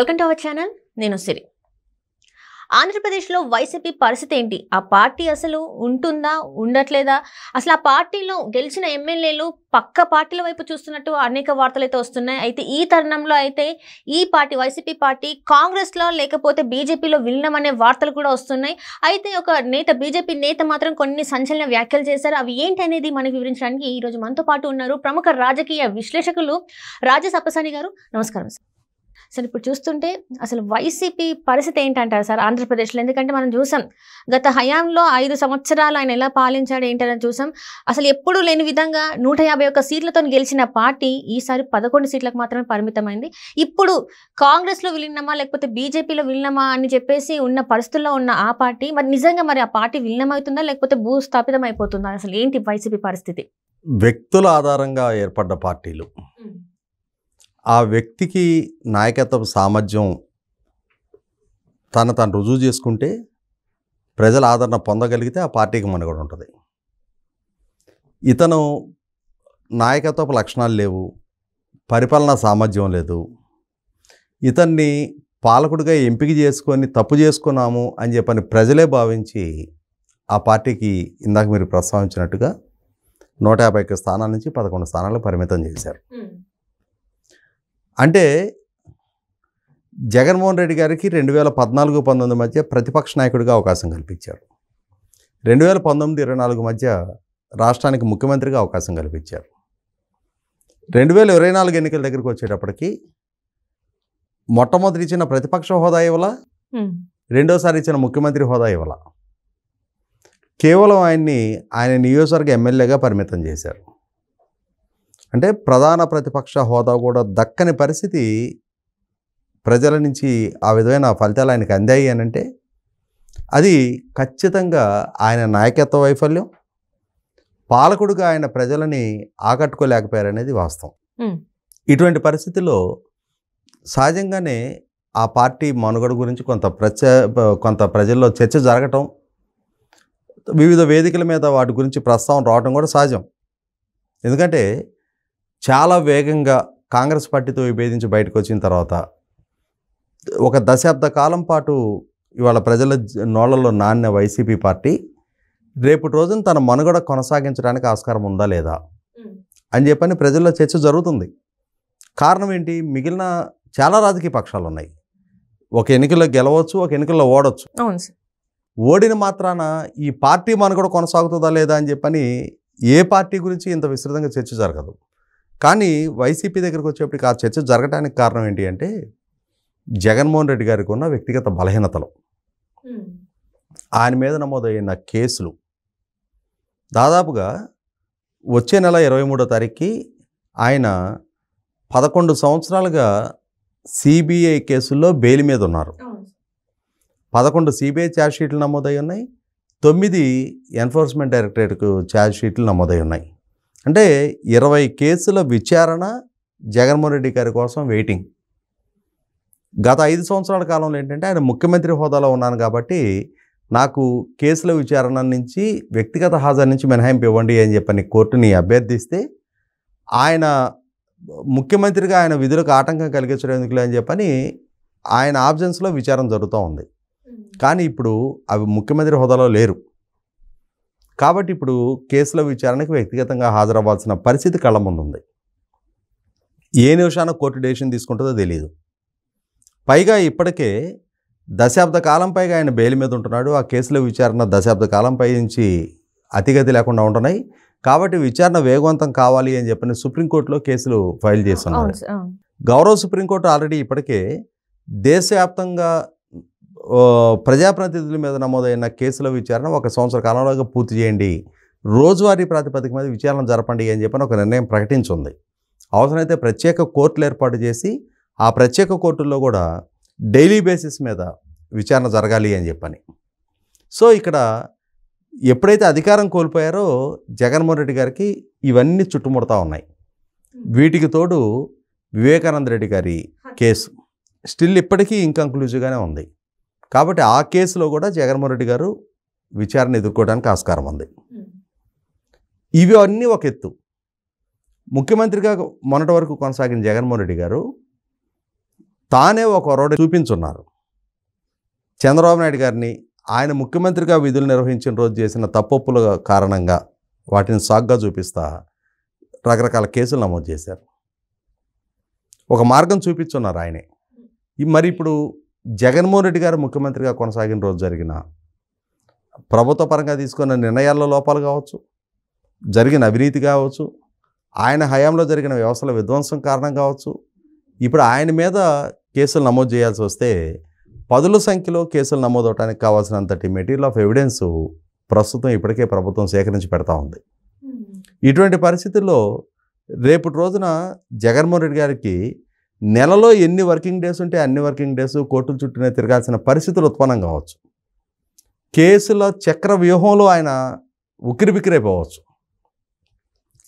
Welcome to our channel నేను సిరి ఆంధ్రప్రదేశ్లో YCP పరిస్థితి ఏంటి ఆ పార్టీ అసలు ఉంటుందా ఉండట్లేదా అసలు ఆ పార్టీలో గెలిచిన ఎమ్మెల్యేలు పక్క పార్టీల వైపు చూస్తున్నట్టు అనేక వార్తలు అయితే వస్తున్నాయి అయితే ఈ తరుణంలో అయితే ఈ పార్టీ వైసీపీ పార్టీ కాంగ్రెస్లో లేకపోతే బీజేపీలో విలీనం అనే వార్తలు కూడా వస్తున్నాయి అయితే ఒక నేత బీజేపీ నేత మాత్రం కొన్ని సంచలన వ్యాఖ్యలు చేశారు అవి ఏంటి అనేది మనకు వివరించడానికి ఈరోజు మనతో పాటు ఉన్నారు ప్రముఖ రాజకీయ విశ్లేషకులు రాజా సప్పసాని గారు నమస్కారం సార్ అసలు ఇప్పుడు చూస్తుంటే అసలు వైసీపీ పరిస్థితి ఏంటంటారు సార్ ఆంధ్రప్రదేశ్లో ఎందుకంటే మనం చూసాం గత హయాంలో ఐదు సంవత్సరాలు ఆయన ఎలా పాలించాడు ఏంటని చూసాం అసలు ఎప్పుడూ లేని విధంగా నూట యాభై ఒక్క సీట్లతో గెలిచిన పార్టీ ఈసారి పదకొండు సీట్లకు మాత్రమే పరిమితమైంది ఇప్పుడు కాంగ్రెస్లో విలీనమా లేకపోతే బీజేపీలో విలీనమా అని చెప్పేసి ఉన్న పరిస్థితుల్లో ఉన్న ఆ పార్టీ మరి నిజంగా మరి ఆ పార్టీ విలీనమవుతుందా లేకపోతే భూస్థాపితం అయిపోతుందా అసలు ఏంటి వైసీపీ పరిస్థితి వ్యక్తుల ఆధారంగా ఏర్పడ్డ పార్టీలు ఆ వ్యక్తికి నాయకత్వ సామర్థ్యం తను తను రుజువు చేసుకుంటే ప్రజల ఆదరణ పొందగలిగితే ఆ పార్టీకి కూడా ఉంటుంది ఇతను నాయకత్వపు లక్షణాలు లేవు పరిపాలనా సామర్థ్యం లేదు ఇతన్ని పాలకుడిగా ఎంపిక చేసుకొని తప్పు చేసుకున్నాము అని చెప్పని ప్రజలే భావించి ఆ పార్టీకి ఇందాక మీరు ప్రస్తావించినట్టుగా నూట యాభై స్థానాల నుంచి పదకొండు స్థానాలు పరిమితం చేశారు అంటే జగన్మోహన్ రెడ్డి గారికి రెండు వేల పద్నాలుగు పంతొమ్మిది మధ్య ప్రతిపక్ష నాయకుడిగా అవకాశం కల్పించారు రెండు వేల పంతొమ్మిది ఇరవై నాలుగు మధ్య రాష్ట్రానికి ముఖ్యమంత్రిగా అవకాశం కల్పించారు రెండు వేల ఇరవై నాలుగు ఎన్నికల దగ్గరికి వచ్చేటప్పటికి మొట్టమొదటి ఇచ్చిన ప్రతిపక్ష హోదా ఇవ్వాల రెండోసారి ఇచ్చిన ముఖ్యమంత్రి హోదా ఇవ్వాల కేవలం ఆయన్ని ఆయన నియోజకవర్గ ఎమ్మెల్యేగా పరిమితం చేశారు అంటే ప్రధాన ప్రతిపక్ష హోదా కూడా దక్కని పరిస్థితి ప్రజల నుంచి ఆ విధమైన ఫలితాలు ఆయనకు అందాయి అనంటే అది ఖచ్చితంగా ఆయన నాయకత్వ వైఫల్యం పాలకుడుగా ఆయన ప్రజలని ఆకట్టుకోలేకపోయారనేది వాస్తవం ఇటువంటి పరిస్థితిలో సహజంగానే ఆ పార్టీ మనుగడ గురించి కొంత ప్రచ కొంత ప్రజల్లో చర్చ జరగటం వివిధ వేదికల మీద వాటి గురించి ప్రస్తావన రావడం కూడా సహజం ఎందుకంటే చాలా వేగంగా కాంగ్రెస్ పార్టీతో విభేదించి బయటకు వచ్చిన తర్వాత ఒక దశాబ్ద కాలం పాటు ఇవాళ ప్రజల నోళ్లలో నాన్న వైసీపీ పార్టీ రేపటి రోజున తన మనుగడ కొనసాగించడానికి ఆస్కారం ఉందా లేదా అని చెప్పని ప్రజల్లో చర్చ జరుగుతుంది కారణం ఏంటి మిగిలిన చాలా రాజకీయ పక్షాలు ఉన్నాయి ఒక ఎన్నికల్లో గెలవచ్చు ఒక ఎన్నికల్లో ఓడవచ్చు ఓడిన మాత్రాన ఈ పార్టీ మనుగడ కొనసాగుతుందా లేదా అని చెప్పని ఏ పార్టీ గురించి ఇంత విస్తృతంగా చర్చ జరగదు కానీ వైసీపీ దగ్గరకు వచ్చేప్పటికి ఆ చర్చ జరగడానికి కారణం ఏంటి అంటే జగన్మోహన్ రెడ్డి గారికి ఉన్న వ్యక్తిగత బలహీనతలు ఆయన మీద నమోదైన కేసులు దాదాపుగా వచ్చే నెల ఇరవై మూడో తారీఖుకి ఆయన పదకొండు సంవత్సరాలుగా సిబిఐ కేసుల్లో బెయిల్ మీద ఉన్నారు పదకొండు సిబిఐ ఛార్జ్ షీట్లు నమోదై ఉన్నాయి తొమ్మిది ఎన్ఫోర్స్మెంట్ డైరెక్టరేట్కు ఛార్జ్ షీట్లు నమోదై ఉన్నాయి అంటే ఇరవై కేసుల విచారణ జగన్మోహన్ రెడ్డి గారి కోసం వెయిటింగ్ గత ఐదు సంవత్సరాల కాలంలో ఏంటంటే ఆయన ముఖ్యమంత్రి హోదాలో ఉన్నాను కాబట్టి నాకు కేసుల విచారణ నుంచి వ్యక్తిగత హాజరు నుంచి మినహాయింపు ఇవ్వండి అని చెప్పని కోర్టుని అభ్యర్థిస్తే ఆయన ముఖ్యమంత్రిగా ఆయన విధులకు ఆటంకం కలిగించడం ఎందుకులే అని చెప్పని ఆయన ఆబ్జెన్స్లో విచారం జరుగుతూ ఉంది కానీ ఇప్పుడు అవి ముఖ్యమంత్రి హోదాలో లేరు కాబట్టి ఇప్పుడు కేసుల విచారణకు వ్యక్తిగతంగా హాజరవ్వాల్సిన పరిస్థితి కళ్ళ ముందుంది ఏ నిమిషాన కోర్టు డెసిషన్ తీసుకుంటుందో తెలియదు పైగా ఇప్పటికే దశాబ్ద కాలం పైగా ఆయన బెయిల్ మీద ఉంటున్నాడు ఆ కేసుల విచారణ దశాబ్ద కాలం పై నుంచి అతిగతి లేకుండా ఉంటున్నాయి కాబట్టి విచారణ వేగవంతం కావాలి అని చెప్పని సుప్రీంకోర్టులో కేసులు ఫైల్ చేస్తున్నారు గౌరవ సుప్రీంకోర్టు ఆల్రెడీ ఇప్పటికే దేశవ్యాప్తంగా ప్రజాప్రతినిధుల మీద నమోదైన కేసుల విచారణ ఒక సంవత్సర కాలంలోగా పూర్తి చేయండి రోజువారీ ప్రాతిపదిక మీద విచారణ జరపండి అని చెప్పని ఒక నిర్ణయం ప్రకటించింది అవసరమైతే ప్రత్యేక కోర్టులు ఏర్పాటు చేసి ఆ ప్రత్యేక కోర్టుల్లో కూడా డైలీ బేసిస్ మీద విచారణ జరగాలి అని చెప్పని సో ఇక్కడ ఎప్పుడైతే అధికారం కోల్పోయారో జగన్మోహన్ రెడ్డి గారికి ఇవన్నీ చుట్టుముడతా ఉన్నాయి వీటికి తోడు వివేకానంద రెడ్డి గారి కేసు స్టిల్ ఇప్పటికీ ఇంకంక్లూజివ్గానే ఉంది కాబట్టి ఆ కేసులో కూడా జగన్మోహన్ రెడ్డి గారు విచారణ ఎదుర్కోవడానికి ఆస్కారం ఉంది hmm. ఇవి అన్నీ ఒక ఎత్తు ముఖ్యమంత్రిగా మొన్నటి వరకు కొనసాగిన జగన్మోహన్ రెడ్డి గారు తానే ఒక రోడ్డు చూపించున్నారు చంద్రబాబు నాయుడు గారిని ఆయన ముఖ్యమంత్రిగా విధులు నిర్వహించిన రోజు చేసిన తప్పొప్పుల కారణంగా వాటిని సాగ్గా చూపిస్తా రకరకాల కేసులు నమోదు చేశారు ఒక మార్గం చూపించున్నారు ఆయనే మరి ఇప్పుడు జగన్మోహన్ రెడ్డి గారు ముఖ్యమంత్రిగా కొనసాగిన రోజు జరిగిన ప్రభుత్వ పరంగా తీసుకున్న నిర్ణయాల్లో లోపాలు కావచ్చు జరిగిన అవినీతి కావచ్చు ఆయన హయాంలో జరిగిన వ్యవస్థల విధ్వంసం కారణం కావచ్చు ఇప్పుడు ఆయన మీద కేసులు నమోదు చేయాల్సి వస్తే పదుల సంఖ్యలో కేసులు నమోదవటానికి కావాల్సినంతటి మెటీరియల్ ఆఫ్ ఎవిడెన్స్ ప్రస్తుతం ఇప్పటికే ప్రభుత్వం సేకరించి పెడతా ఉంది hmm. ఇటువంటి పరిస్థితుల్లో రేపటి రోజున జగన్మోహన్ రెడ్డి గారికి నెలలో ఎన్ని వర్కింగ్ డేస్ ఉంటే అన్ని వర్కింగ్ డేస్ కోర్టుల చుట్టూనే తిరగాల్సిన పరిస్థితులు ఉత్పన్నం కావచ్చు కేసుల చక్ర వ్యూహంలో ఆయన ఉక్కిరిబిక్కిరైపోవచ్చు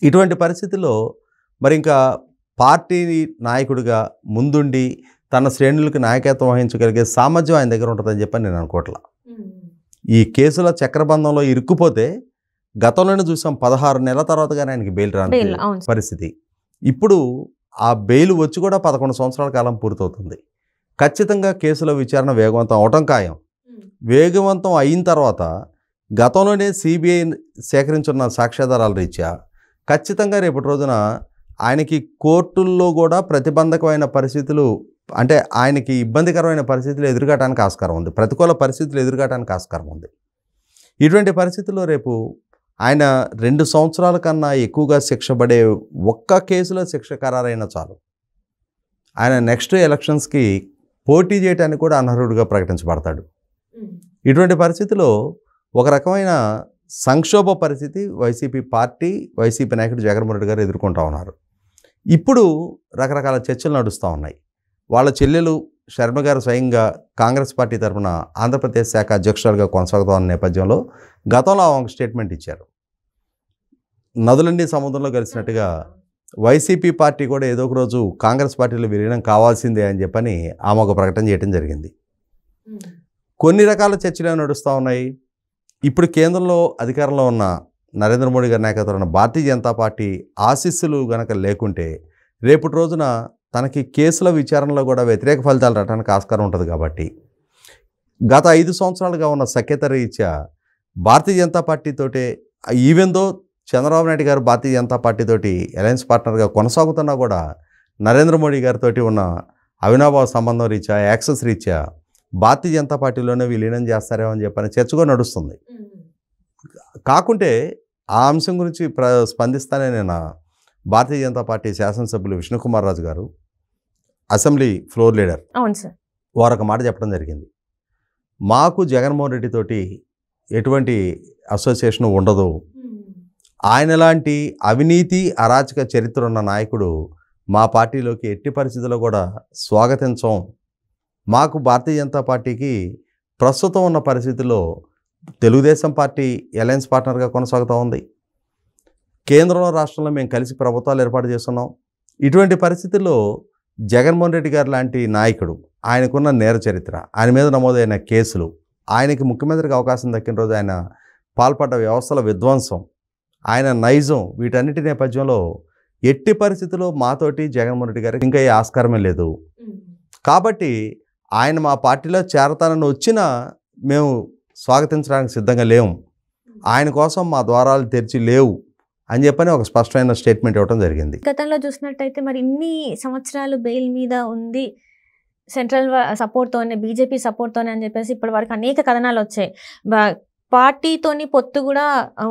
ఇటువంటి పరిస్థితిలో మరి ఇంకా పార్టీ నాయకుడిగా ముందుండి తన శ్రేణులకు నాయకత్వం వహించగలిగే సామర్థ్యం ఆయన దగ్గర ఉంటుందని చెప్పని నేను అనుకోవట్లా ఈ కేసుల చక్రబంధంలో ఇరుక్కుపోతే గతంలోనే చూసాం పదహారు నెలల తర్వాత కానీ ఆయనకి బెయిల్ రాని పరిస్థితి ఇప్పుడు ఆ బెయిల్ వచ్చి కూడా పదకొండు సంవత్సరాల కాలం పూర్తవుతుంది ఖచ్చితంగా కేసులో విచారణ వేగవంతం అవటం ఖాయం వేగవంతం అయిన తర్వాత గతంలోనే సిబిఐ సేకరించున్న సాక్ష్యాధారాల రీత్యా ఖచ్చితంగా రేపటి రోజున ఆయనకి కోర్టుల్లో కూడా ప్రతిబంధకమైన పరిస్థితులు అంటే ఆయనకి ఇబ్బందికరమైన పరిస్థితులు ఎదురుగాటానికి ఆస్కారం ఉంది ప్రతికూల పరిస్థితులు ఎదురుగాటానికి ఆస్కారం ఉంది ఇటువంటి పరిస్థితుల్లో రేపు ఆయన రెండు సంవత్సరాల కన్నా ఎక్కువగా శిక్షపడే ఒక్క కేసులో శిక్ష ఖరారైనా చాలు ఆయన నెక్స్ట్ ఎలక్షన్స్కి పోటీ చేయడానికి కూడా అనర్హుడిగా ప్రకటించబడతాడు ఇటువంటి పరిస్థితిలో ఒక రకమైన సంక్షోభ పరిస్థితి వైసీపీ పార్టీ వైసీపీ నాయకుడు జగన్మోహన్ రెడ్డి గారు ఎదుర్కొంటూ ఉన్నారు ఇప్పుడు రకరకాల చర్చలు నడుస్తూ ఉన్నాయి వాళ్ళ చెల్లెలు శర్మ గారు స్వయంగా కాంగ్రెస్ పార్టీ తరఫున ఆంధ్రప్రదేశ్ శాఖ అధ్యక్షురాలుగా కొనసాగుతున్న నేపథ్యంలో గతంలో ఆమెకు స్టేట్మెంట్ ఇచ్చారు నదులన్నీ సముద్రంలో కలిసినట్టుగా వైసీపీ పార్టీ కూడా ఏదో ఒక రోజు కాంగ్రెస్ పార్టీలో విలీనం కావాల్సిందే అని చెప్పని ఆమె ఒక ప్రకటన చేయడం జరిగింది కొన్ని రకాల చర్చలు నడుస్తూ ఉన్నాయి ఇప్పుడు కేంద్రంలో అధికారంలో ఉన్న నరేంద్ర మోడీ గారి నాయకత్వంలో భారతీయ జనతా పార్టీ ఆశీస్సులు గనక లేకుంటే రేపటి రోజున తనకి కేసుల విచారణలో కూడా వ్యతిరేక ఫలితాలు రావడానికి ఆస్కారం ఉంటుంది కాబట్టి గత ఐదు సంవత్సరాలుగా ఉన్న సఖ్యత రీత్యా భారతీయ జనతా పార్టీతోటే ఈవెందో చంద్రబాబు నాయుడు గారు భారతీయ జనతా పార్టీతోటి అలయన్స్ పార్ట్నర్గా కొనసాగుతున్నా కూడా నరేంద్ర మోడీ గారితో ఉన్న అవినాభావ సంబంధం రీత్యా యాక్సెస్ రీత్యా భారతీయ జనతా పార్టీలోనే విలీనం చేస్తారేమో అని చెప్పని చర్చగా నడుస్తుంది కాకుంటే ఆ అంశం గురించి ప్ర స్పందిస్తానే నేను భారతీయ జనతా పార్టీ శాసనసభ్యులు విష్ణుకుమార్ రాజు గారు అసెంబ్లీ ఫ్లోర్ లీడర్ అవును సార్ వారొక మాట చెప్పడం జరిగింది మాకు జగన్మోహన్ రెడ్డితోటి ఎటువంటి అసోసియేషన్ ఉండదు ఆయన లాంటి అవినీతి అరాచక చరిత్ర ఉన్న నాయకుడు మా పార్టీలోకి ఎట్టి పరిస్థితుల్లో కూడా స్వాగతించం మాకు భారతీయ జనతా పార్టీకి ప్రస్తుతం ఉన్న పరిస్థితుల్లో తెలుగుదేశం పార్టీ ఎలయన్స్ పార్ట్నర్గా కొనసాగుతూ ఉంది కేంద్రంలో రాష్ట్రంలో మేము కలిసి ప్రభుత్వాలు ఏర్పాటు చేస్తున్నాం ఇటువంటి పరిస్థితుల్లో జగన్మోహన్ రెడ్డి గారు లాంటి నాయకుడు ఆయనకున్న నేర చరిత్ర ఆయన మీద నమోదైన కేసులు ఆయనకి ముఖ్యమంత్రికి అవకాశం దక్కిన రోజు ఆయన పాల్పడ్డ వ్యవస్థల విధ్వంసం ఆయన నైజం వీటన్నిటి నేపథ్యంలో ఎట్టి పరిస్థితుల్లో మాతోటి జగన్మోహన్ రెడ్డి గారికి ఇంకా ఏ ఆస్కారమే లేదు కాబట్టి ఆయన మా పార్టీలో చేరతానని వచ్చినా మేము స్వాగతించడానికి సిద్ధంగా లేము ఆయన కోసం మా ద్వారాలు తెరిచి లేవు అని చెప్పని ఒక స్పష్టమైన స్టేట్మెంట్ ఇవ్వడం జరిగింది గతంలో చూసినట్టయితే మరి ఇన్ని సంవత్సరాలు బెయిల్ మీద ఉంది సెంట్రల్ సపోర్ట్తోనే బీజేపీ సపోర్ట్తోనే అని చెప్పేసి ఇప్పటి వరకు అనేక కథనాలు వచ్చాయి పార్టీతోని పొత్తు కూడా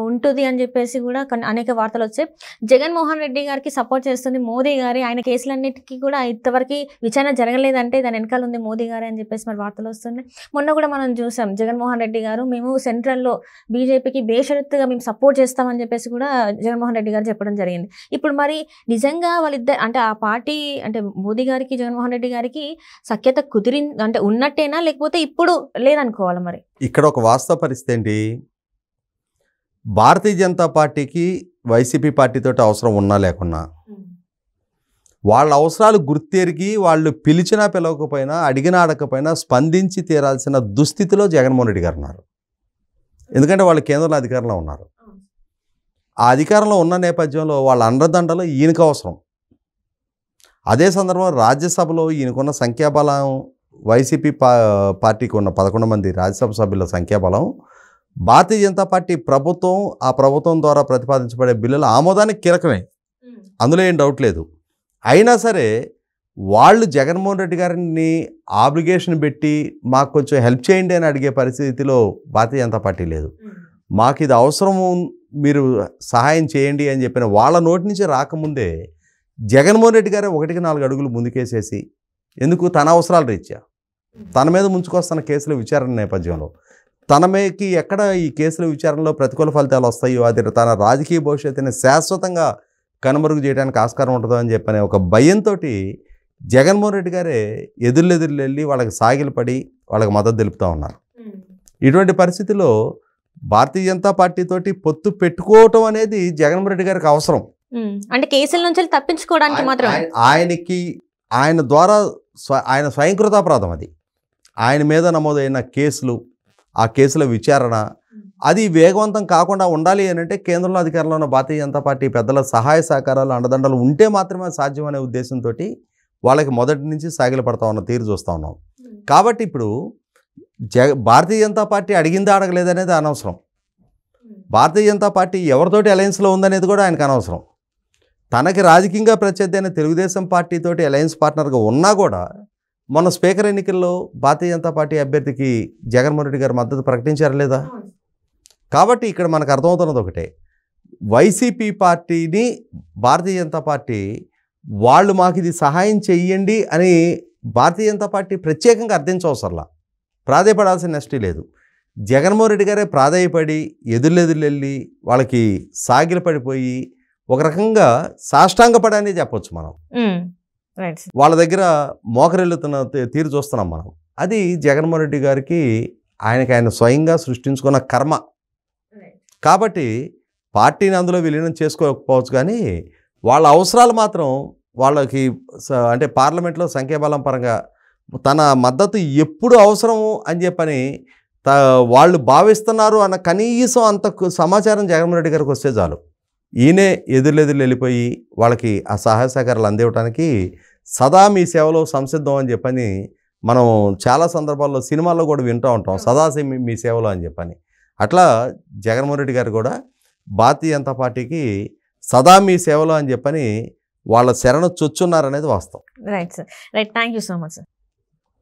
ఉంటుంది అని చెప్పేసి కూడా అనేక వార్తలు వచ్చాయి జగన్మోహన్ రెడ్డి గారికి సపోర్ట్ చేస్తుంది మోదీ గారి ఆయన కేసులన్నిటికీ కూడా ఇంతవరకు విచారణ జరగలేదంటే దాని వెనకాల ఉంది మోదీ గారి అని చెప్పేసి మరి వార్తలు వస్తున్నాయి మొన్న కూడా మనం చూసాం జగన్మోహన్ రెడ్డి గారు మేము సెంట్రల్లో బీజేపీకి బేషరత్తుగా మేము సపోర్ట్ చేస్తామని చెప్పేసి కూడా జగన్మోహన్ రెడ్డి గారు చెప్పడం జరిగింది ఇప్పుడు మరి నిజంగా వాళ్ళిద్దరు అంటే ఆ పార్టీ అంటే మోదీ గారికి జగన్మోహన్ రెడ్డి గారికి సఖ్యత కుదిరి అంటే ఉన్నట్టేనా లేకపోతే ఇప్పుడు లేదనుకోవాలి మరి ఇక్కడ ఒక వాస్తవ పరిస్థితి ఏంటి భారతీయ జనతా పార్టీకి వైసీపీ పార్టీతో అవసరం ఉన్నా లేకున్నా వాళ్ళ అవసరాలు గుర్తెరిగి వాళ్ళు పిలిచినా పిలవకపోయినా అడిగినా అడగకపోయినా స్పందించి తీరాల్సిన దుస్థితిలో జగన్మోహన్ రెడ్డి గారు ఉన్నారు ఎందుకంటే వాళ్ళు కేంద్రంలో అధికారంలో ఉన్నారు ఆ అధికారంలో ఉన్న నేపథ్యంలో వాళ్ళ అండదండలు ఈయనకు అవసరం అదే సందర్భంలో రాజ్యసభలో ఈయనకున్న సంఖ్యాబలం వైసీపీ పార్టీకి ఉన్న పదకొండు మంది రాజ్యసభ సభ్యుల సంఖ్యాబలం భారతీయ జనతా పార్టీ ప్రభుత్వం ఆ ప్రభుత్వం ద్వారా ప్రతిపాదించబడే బిల్లుల ఆమోదానికి కీలకమే అందులో ఏం డౌట్ లేదు అయినా సరే వాళ్ళు జగన్మోహన్ రెడ్డి గారిని ఆబ్లిగేషన్ పెట్టి మాకు కొంచెం హెల్ప్ చేయండి అని అడిగే పరిస్థితిలో భారతీయ జనతా పార్టీ లేదు మాకు ఇది అవసరము మీరు సహాయం చేయండి అని చెప్పిన వాళ్ళ నోటి నుంచి రాకముందే జగన్మోహన్ రెడ్డి గారే ఒకటికి నాలుగు అడుగులు ముందుకేసేసి ఎందుకు తన అవసరాల రీత్యా తన మీద ముంచుకొస్తున్న కేసుల విచారణ నేపథ్యంలో తన మీకి ఎక్కడ ఈ కేసుల విచారణలో ప్రతికూల ఫలితాలు వస్తాయో అది తన రాజకీయ భవిష్యత్తుని శాశ్వతంగా కనుమరుగు చేయడానికి ఆస్కారం ఉంటుందో అని చెప్పనే ఒక భయంతో జగన్మోహన్ రెడ్డి గారే ఎదుర్లెదుర్లు వెళ్ళి వాళ్ళకి పడి వాళ్ళకి మద్దతు తెలుపుతూ ఉన్నారు ఇటువంటి పరిస్థితిలో భారతీయ జనతా పార్టీతోటి పొత్తు పెట్టుకోవటం అనేది జగన్మోహన్ రెడ్డి గారికి అవసరం అంటే కేసుల నుంచి తప్పించుకోవడానికి మాత్రం ఆయనకి ఆయన ద్వారా స్వ ఆయన స్వయంకృతాపరాధం అది ఆయన మీద నమోదైన కేసులు ఆ కేసుల విచారణ అది వేగవంతం కాకుండా ఉండాలి అని అంటే కేంద్రంలో అధికారంలో ఉన్న భారతీయ జనతా పార్టీ పెద్దల సహాయ సహకారాలు అండదండలు ఉంటే మాత్రమే సాధ్యం అనే ఉద్దేశంతో వాళ్ళకి మొదటి నుంచి సాగిలపడతా ఉన్న తీరు చూస్తూ ఉన్నాం కాబట్టి ఇప్పుడు జగ భారతీయ జనతా పార్టీ అడిగిందా అడగలేదనేది అనవసరం భారతీయ జనతా పార్టీ ఎవరితోటి అలయన్స్లో ఉందనేది కూడా ఆయనకు అనవసరం తనకి రాజకీయంగా ప్రత్యర్థైన తెలుగుదేశం పార్టీతోటి అలయన్స్ పార్ట్నర్గా ఉన్నా కూడా మొన్న స్పీకర్ ఎన్నికల్లో భారతీయ జనతా పార్టీ అభ్యర్థికి జగన్మోహన్ రెడ్డి గారు మద్దతు ప్రకటించారా లేదా కాబట్టి ఇక్కడ మనకు అర్థమవుతున్నది ఒకటే వైసీపీ పార్టీని భారతీయ జనతా పార్టీ వాళ్ళు మాకు ఇది సహాయం చెయ్యండి అని భారతీయ జనతా పార్టీ ప్రత్యేకంగా అర్థించవసరలా ప్రాధేయపడాల్సిన నష్టం లేదు జగన్మోహన్ రెడ్డి గారే ప్రాధాయపడి ఎదుర్లెదురు వెళ్ళి వాళ్ళకి సాగిలపడిపోయి ఒక రకంగా సాష్టాంగపడనే చెప్పొచ్చు మనం వాళ్ళ దగ్గర మోకరెళ్ళుతున్న తీరు చూస్తున్నాం మనం అది జగన్మోహన్ రెడ్డి గారికి ఆయనకి ఆయన స్వయంగా సృష్టించుకున్న కర్మ కాబట్టి పార్టీని అందులో విలీనం చేసుకోకపోవచ్చు కానీ వాళ్ళ అవసరాలు మాత్రం వాళ్ళకి అంటే పార్లమెంట్లో సంఖ్యాబలం పరంగా తన మద్దతు ఎప్పుడు అవసరము అని చెప్పని వాళ్ళు భావిస్తున్నారు అన్న కనీసం అంత సమాచారం జగన్మోహన్ రెడ్డి గారికి వస్తే చాలు ఈయనే ఎదురులెదురు వెళ్ళిపోయి వాళ్ళకి ఆ సహాయ సహకారాలు అందివ్వటానికి సదా మీ సేవలో సంసిద్ధం అని చెప్పని మనం చాలా సందర్భాల్లో సినిమాల్లో కూడా వింటూ ఉంటాం సదా మీ సేవలో అని చెప్పని అట్లా జగన్మోహన్ రెడ్డి గారు కూడా భారతీయ జనతా పార్టీకి సదా మీ సేవలో అని చెప్పని వాళ్ళ శరణ చొచ్చున్నారనేది వాస్తవం right sir right thank you so much sir